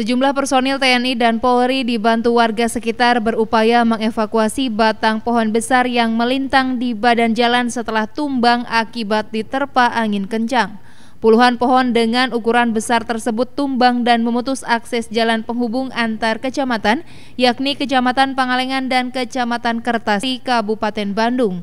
Sejumlah personil TNI dan Polri dibantu warga sekitar berupaya mengevakuasi batang pohon besar yang melintang di badan jalan setelah tumbang akibat diterpa angin kencang. Puluhan pohon dengan ukuran besar tersebut tumbang dan memutus akses jalan penghubung antar kecamatan, yakni Kecamatan Pangalengan dan Kecamatan Kertasi, Kabupaten Bandung.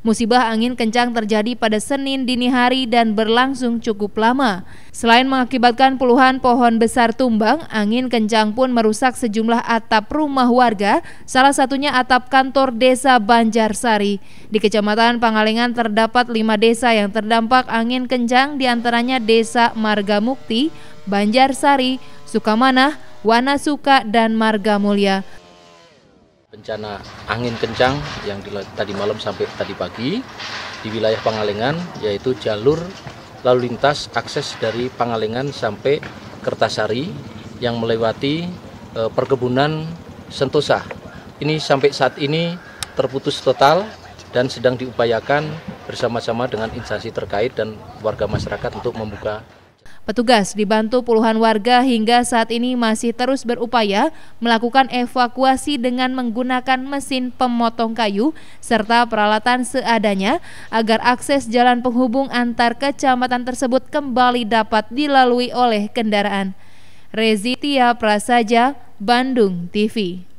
Musibah angin kencang terjadi pada Senin dini hari dan berlangsung cukup lama. Selain mengakibatkan puluhan pohon besar tumbang, angin kencang pun merusak sejumlah atap rumah warga, salah satunya atap kantor desa Banjarsari. Di Kecamatan Pangalengan terdapat lima desa yang terdampak angin kencang diantaranya desa Marga Mukti, Banjarsari, Sukamanah, Wanasuka, dan Marga Mulia. Bencana angin kencang yang tadi malam sampai tadi pagi di wilayah Pangalengan yaitu jalur lalu lintas akses dari Pangalengan sampai Kertasari yang melewati eh, perkebunan Sentosa. Ini sampai saat ini terputus total dan sedang diupayakan bersama-sama dengan instansi terkait dan warga masyarakat untuk membuka Petugas dibantu puluhan warga hingga saat ini masih terus berupaya melakukan evakuasi dengan menggunakan mesin pemotong kayu serta peralatan seadanya agar akses jalan penghubung antar kecamatan tersebut kembali dapat dilalui oleh kendaraan. Rezitia Prasaja, Bandung TV